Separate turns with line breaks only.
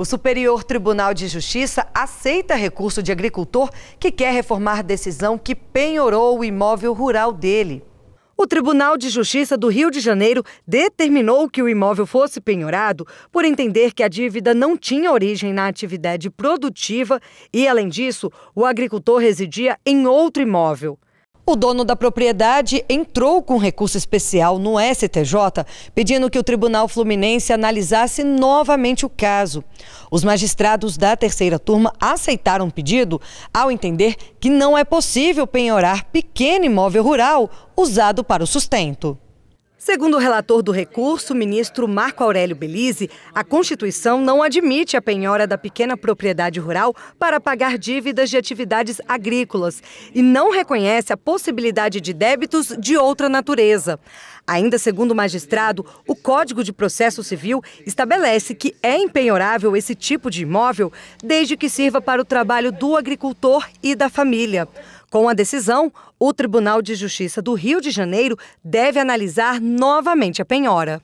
O Superior Tribunal de Justiça aceita recurso de agricultor que quer reformar decisão que penhorou o imóvel rural dele. O Tribunal de Justiça do Rio de Janeiro determinou que o imóvel fosse penhorado por entender que a dívida não tinha origem na atividade produtiva e, além disso, o agricultor residia em outro imóvel. O dono da propriedade entrou com recurso especial no STJ, pedindo que o Tribunal Fluminense analisasse novamente o caso. Os magistrados da terceira turma aceitaram o pedido ao entender que não é possível penhorar pequeno imóvel rural usado para o sustento. Segundo o relator do recurso, ministro Marco Aurélio Belize, a Constituição não admite a penhora da pequena propriedade rural para pagar dívidas de atividades agrícolas e não reconhece a possibilidade de débitos de outra natureza. Ainda segundo o magistrado, o Código de Processo Civil estabelece que é empenhorável esse tipo de imóvel desde que sirva para o trabalho do agricultor e da família. Com a decisão, o Tribunal de Justiça do Rio de Janeiro deve analisar novamente a penhora.